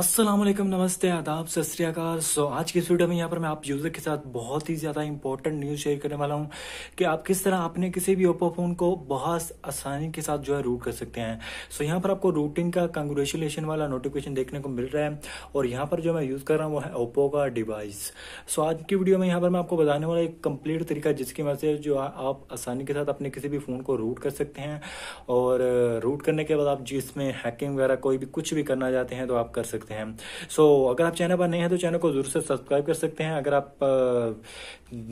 असलम नमस्ते आदाब सत सो आज की इस वीडियो में यहाँ पर मैं आप यूज़र के साथ बहुत ही ज़्यादा इंपॉर्टेंट न्यूज़ शेयर करने वाला हूँ कि आप किस तरह अपने किसी भी ओप्पो फोन को बहुत आसानी के साथ जो है रूट कर सकते हैं सो so, यहाँ पर आपको रूटिंग का कंग्रेचुलेशन वाला नोटिफिकेशन देखने को मिल रहा है और यहाँ पर जो मैं यूज़ कर रहा हूँ वो है ओप्पो का डिवाइस सो so, आज की वीडियो में यहाँ पर मैं आपको बताने वाला एक कम्प्लीट तरीका जिसकी वजह से जो आप आसानी के साथ अपने किसी भी फ़ोन को रूट कर सकते हैं और रूट करने के बाद आप जिसमें हैकिंग वगैरह कोई भी कुछ भी करना चाहते हैं तो आप कर सकते सकते हैं सो so, अगर आप चैनल पर नए हैं तो चैनल को जरूर से सब्सक्राइब कर सकते हैं अगर आप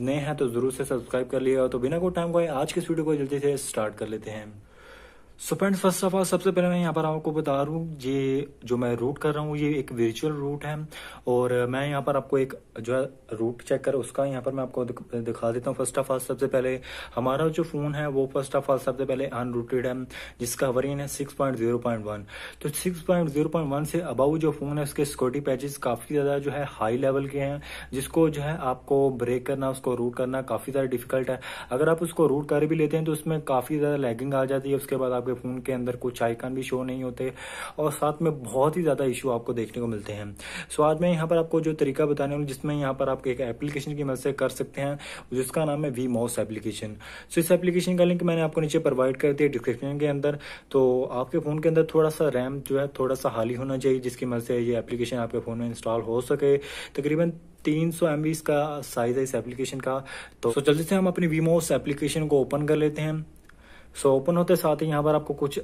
नए हैं तो जरूर से सब्सक्राइब कर लिया तो बिना कोई टाइम को आज के इस वीडियो को जल्दी से स्टार्ट कर लेते हैं so friend first of all सबसे पहले मैं यहाँ पर आपको बता रहा हूँ ये जो मैं रूट कर रहा हूँ ये एक वर्चुअल रूट है और मैं यहाँ पर आपको एक जो है रूट चेक कर उसका यहाँ पर मैं आपको दिखा देता हूँ फर्स्ट ऑफ ऑल सबसे पहले हमारा जो फ़ोन है वो फर्स्ट ऑफ ऑल सबसे पहले अनरूटेड है जिसका वरियन है six point zero point one तो six point zero point one से अबाउ जो फ़ोन है उसके सिक्योरिटी पैचेज काफ़ी ज़्यादा जो है हाई लेवल के हैं जिसको जो है आपको ब्रेक करना उसको रूट करना काफ़ी ज़्यादा डिफिकल्ट है अगर आप उसको रूट कर भी लेते हैं तो उसमें काफ़ी ज़्यादा लैगिंग आ जाती है उसके बाद आपके आपके फ़ोन के अंदर कुछ आइकन भी शो नहीं होते और साथ में बहुत ही ज़्यादा इशू आपको देखने को मिलते हैं सो आज मैं यहाँ पर आपको जो तरीका बताने वाला जिसमें यहाँ पर आप एक एप्लीकेशन की मदद से कर सकते हैं जिसका नाम है वी मॉस एप्लीकेशन सो इस एप्लीकेशन का लिंक मैंने आपको नीचे प्रोवाइड कर दिया डिस्क्रिप्शन के अंदर तो आपके फ़ोन के अंदर थोड़ा सा रैम जो है थोड़ा सा हाली होना चाहिए जिसकी मदद से ये एप्लीकेशन आपके फ़ोन में इंस्टॉल हो सके तकरीबन 300 सौ एम इसका साइज है इस एप्लीकेशन का तो so, जल्दी से हम अपनी वीमोस एप्लीकेशन को ओपन कर लेते हैं सो so, ओपन होते साथ ही यहाँ पर आपको कुछ आ,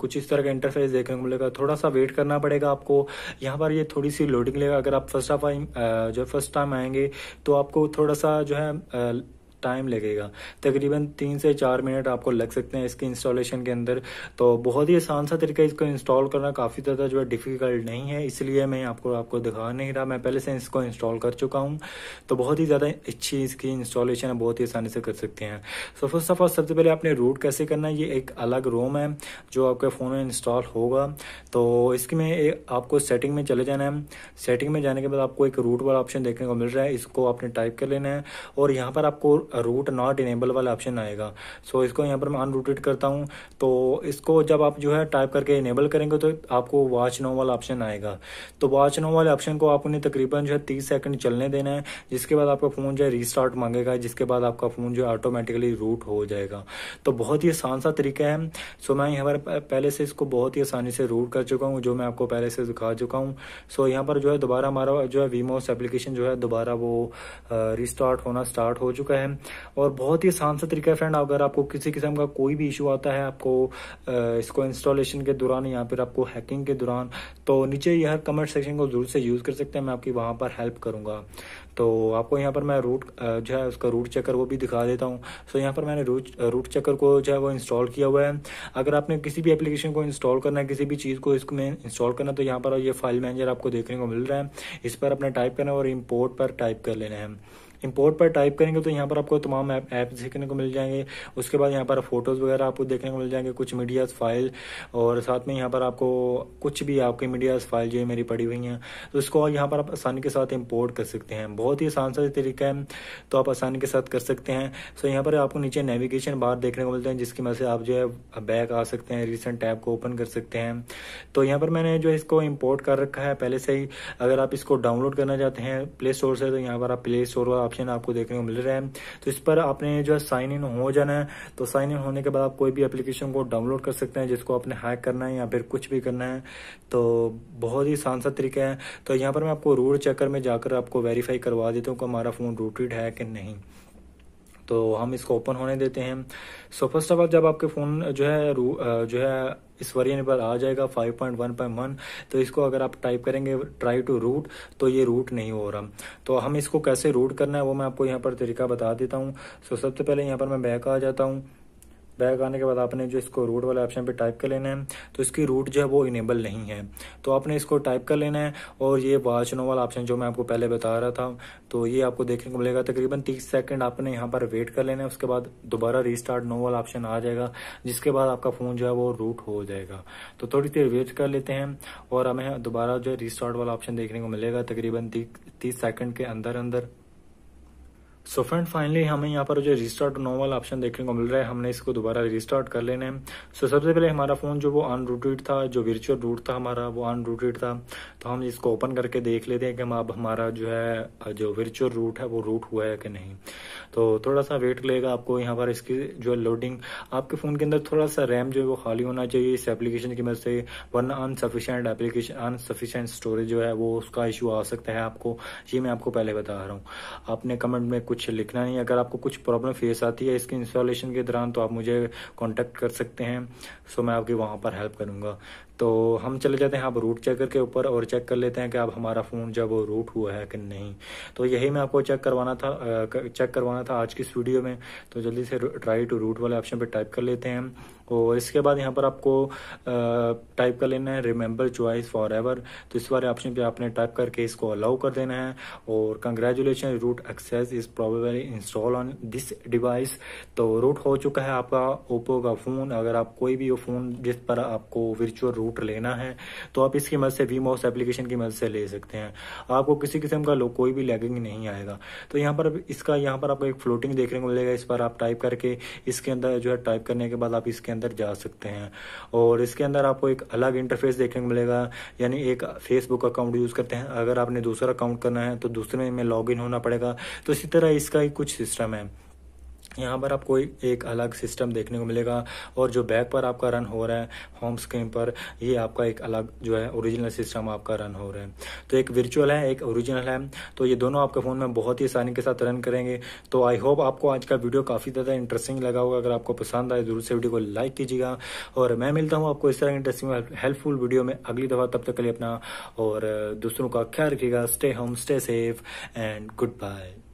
कुछ इस तरह का इंटरफेस देखने को मिलेगा थोड़ा सा वेट करना पड़ेगा आपको यहाँ पर ये थोड़ी सी लोडिंग लेगा अगर आप फर्स्ट टाइम जो फर्स्ट टाइम आएंगे तो आपको थोड़ा सा जो है आ, टाइम लगेगा तकरीबन तीन से चार मिनट आपको लग सकते हैं इसके इंस्टॉलेशन के अंदर तो बहुत ही आसान सा तरीका इसको इंस्टॉल करना काफ़ी ज़्यादा जो है डिफ़िकल्ट नहीं है इसलिए मैं आपको आपको दिखा नहीं रहा मैं पहले से इसको इंस्टॉल कर चुका हूँ तो बहुत ही ज़्यादा अच्छी इसकी इंस्टॉलेशन बहुत ही आसानी से कर सकते हैं सो फर्स्ट ऑफ ऑल सबसे पहले आपने रूट कैसे करना है ये एक अलग रोम है जो आपके फ़ोन में इंस्टॉल होगा तो इसकी आपको सेटिंग में चले जाना है सेटिंग में जाने के बाद आपको एक रूट वाला ऑप्शन देखने को मिल रहा है इसको आपने टाइप कर लेना है और यहाँ पर आपको रूट नॉट इनेबल वाला ऑप्शन आएगा सो so, इसको यहाँ पर मैं अनरूटेड करता हूँ तो इसको जब आप जो है टाइप करके इनेबल करेंगे तो आपको वॉच नो वाला ऑप्शन आएगा तो वॉच नो वाले ऑप्शन को आपने तकरीबन जो है तीस सेकंड चलने देना है जिसके बाद आपका फ़ोन जो है रीस्टार्ट मांगेगा जिसके बाद आपका फ़ोन जो है ऑटोमेटिकली रूट हो जाएगा तो बहुत ही आसान सा तरीका है सो मैं यहाँ पर पहले से इसको बहुत ही आसानी से रूट कर चुका हूँ जो मैं आपको पहले से दिखा चुका हूँ सो यहाँ पर जो है दोबारा हमारा जो है वीमोस एप्लीकेशन जो है दोबारा वो रिस्टार्ट होना स्टार्ट हो चुका है और बहुत ही आसान सा तरीका है फ्रेंड अगर आपको किसी किस्म का कोई भी इशू आता है आपको इसको इंस्टॉलेशन के दौरान या फिर आपको हैकिंग के दौरान तो नीचे यह कमेंट सेक्शन को जरूर से यूज़ कर सकते हैं मैं आपकी वहां पर हेल्प करूंगा तो आपको यहाँ पर मैं रूट जो है उसका रूट चेकर वो भी दिखा देता हूँ सो यहाँ पर मैंने रूट रूट चेकर को जो है वो इंस्टॉल किया हुआ है अगर आपने किसी भी एप्लीकेशन को इंस्टॉल करना है किसी भी चीज़ को इसको में इंस्टॉल करना तो यहाँ पर ये फाइल मैनेजर आपको देखने को मिल रहा है इस पर अपने टाइप करना है और इम्पोर्ट पर टाइप कर लेना है इम्पोर्ट पर टाइप करेंगे तो यहाँ पर आपको तमाम ऐप ऐप देखने को मिल जाएंगे उसके बाद यहाँ पर फोटोज़ वगैरह आपको देखने को मिल जाएंगे कुछ मीडियाज़ फाइल और साथ में यहाँ पर आपको कुछ भी आपके मीडियाज़ फाइल जो है मेरी पड़ी हुई हैं तो इसको यहाँ पर आप आसानी के साथ इम्पोर्ट कर सकते हैं बहुत ही आसान सा तरीका है तो आप आसानी के साथ कर सकते हैं सो यहाँ पर आपको नीचे नेविगेशन बार देखने को मिलते हैं जिसकी मदद से आप जो है बैक आ सकते हैं रिसेंट टैब को ओपन कर सकते हैं तो यहाँ पर मैंने जो है इसको इम्पोर्ट कर रखा है पहले से ही अगर आप इसको डाउनलोड करना चाहते हैं प्ले स्टोर से तो यहाँ पर आप प्ले स्टोर ऑप्शन आपको देखने को मिल रहा है तो इस पर आपने जो है साइन इन हो जाना है तो साइन इन होने के बाद आप कोई भी एप्लीकेशन को डाउनलोड कर सकते हैं जिसको आपने हैक करना है या फिर कुछ भी करना है तो बहुत ही आसान सा तरीका है तो यहाँ पर मैं आपको रूट चेकर में जाकर आपको वेरीफाई करवा देता हूँ कि हमारा फ़ोन रूटेड है कि नहीं तो हम इसको ओपन होने देते हैं सो फर्स्ट ऑफ ऑल जब आपके फ़ोन जो है जो है इस वर्जन पर आ जाएगा 5.1.1 तो इसको अगर आप टाइप करेंगे ट्राई टू रूट तो ये रूट नहीं हो रहा तो हम इसको कैसे रूट करना है वो मैं आपको यहाँ पर तरीका बता देता हूँ सो सबसे पहले यहाँ पर मैं बैक आ जाता हूँ बैक आने के बाद आपने जो इसको रूट वाले ऑप्शन पे टाइप कर लेना है तो इसकी रूट जो है वो इनेबल नहीं है तो आपने इसको टाइप कर लेना है और ये वाच नो वाला ऑप्शन जो मैं आपको पहले बता रहा था तो ये आपको देखने को मिलेगा तकरीबन तीस सेकेंड आपने यहाँ पर वेट कर लेना है उसके बाद दोबारा रिस्टार्ट नो वाला ऑप्शन आ जाएगा जिसके बाद आपका फ़ोन जो है वो रूट हो जाएगा तो थोड़ी देर वेट कर लेते हैं और हमें दोबारा जो है रिस्टार्ट वाला ऑप्शन देखने को मिलेगा तकरीबन तीस सेकेंड के अंदर अंदर सो फ्रेंड फाइनली हमें यहाँ पर जो रिस्टार्ट वाला ऑप्शन देखने को मिल रहा है हमने इसको दोबारा रिस्टार्ट कर लेना है सो so, सबसे पहले हमारा फ़ोन जो वो अनरूटेड था जो वर्चुअल रूट था हमारा वो अनरूटेड था तो हम इसको ओपन करके देख लेते हैं कि हम अब हमारा जो है जो वर्चुअल रूट है वो रूट हुआ है कि नहीं तो थोड़ा सा वेट लेगा आपको यहाँ पर इसकी जो है लोडिंग आपके फ़ोन के अंदर थोड़ा सा रैम जो है वो खाली होना चाहिए इस एप्लीकेशन की मदद से वरना अनसफिशेंट एप्लीकेशन अनसफिशेंट स्टोरेज जो है वो उसका इशू आ सकता है आपको ये मैं आपको पहले बता रहा हूँ आपने कमेंट में कुछ कुछ लिखना नहीं अगर आपको कुछ प्रॉब्लम फेस आती है इसके इंस्टॉलेशन के दौरान तो आप मुझे कॉन्टेक्ट कर सकते हैं सो मैं आपकी वहाँ पर हेल्प करूँगा तो हम चले जाते हैं आप रूट चेकर के ऊपर और चेक कर लेते हैं कि अब हमारा फ़ोन जब रूट हुआ है कि नहीं तो यही मैं आपको चेक करवाना था चेक करवाना था आज की इस वीडियो में तो जल्दी से ट्राई टू रूट वाले ऑप्शन पे टाइप कर लेते हैं और इसके बाद यहाँ पर आपको टाइप कर लेना है रिमेंबर चॉइस फॉर एवर तो इस वाले ऑप्शन पे आपने टाइप करके इसको अलाउ कर देना है और congratulation root access is probably install on this device तो रूट हो चुका है आपका ओप्पो का फ़ोन अगर आप कोई भी वो फ़ोन जिस पर आपको वर्चुअल रूट रूट लेना है तो आप इसकी मदद से वी माउस एप्लीकेशन की मदद से ले सकते हैं आपको किसी किस्म का कोई भी लैगिंग नहीं आएगा तो यहाँ पर इसका यहाँ पर आपको एक फ्लोटिंग देखने को मिलेगा इस पर आप टाइप करके इसके अंदर जो है टाइप करने के बाद आप इसके अंदर जा सकते हैं और इसके अंदर आपको एक अलग इंटरफेस देखने को मिलेगा यानी एक फेसबुक अकाउंट यूज़ करते हैं अगर आपने दूसरा अकाउंट करना है तो दूसरे में लॉग होना पड़ेगा तो इसी तरह इसका ही कुछ सिस्टम है यहाँ पर आपको एक अलग सिस्टम देखने को मिलेगा और जो बैक पर आपका रन हो रहा है होम स्क्रीन पर ये आपका एक अलग जो है ओरिजिनल सिस्टम आपका रन हो रहा है तो एक वर्चुअल है एक ओरिजिनल है तो ये दोनों आपके फ़ोन में बहुत ही आसानी के साथ रन करेंगे तो आई होप आपको आज का वीडियो काफ़ी ज़्यादा इंटरेस्टिंग लगा होगा अगर आपको पसंद आए जरूर से वीडियो को लाइक कीजिएगा और मैं मिलता हूँ आपको इस तरह इंटरेस्टिंग हेल्पफुल वीडियो में अगली दफ़ा तब तक के लिए अपना और दूसरों का ख्याल रखिएगा stay home stay safe and good bye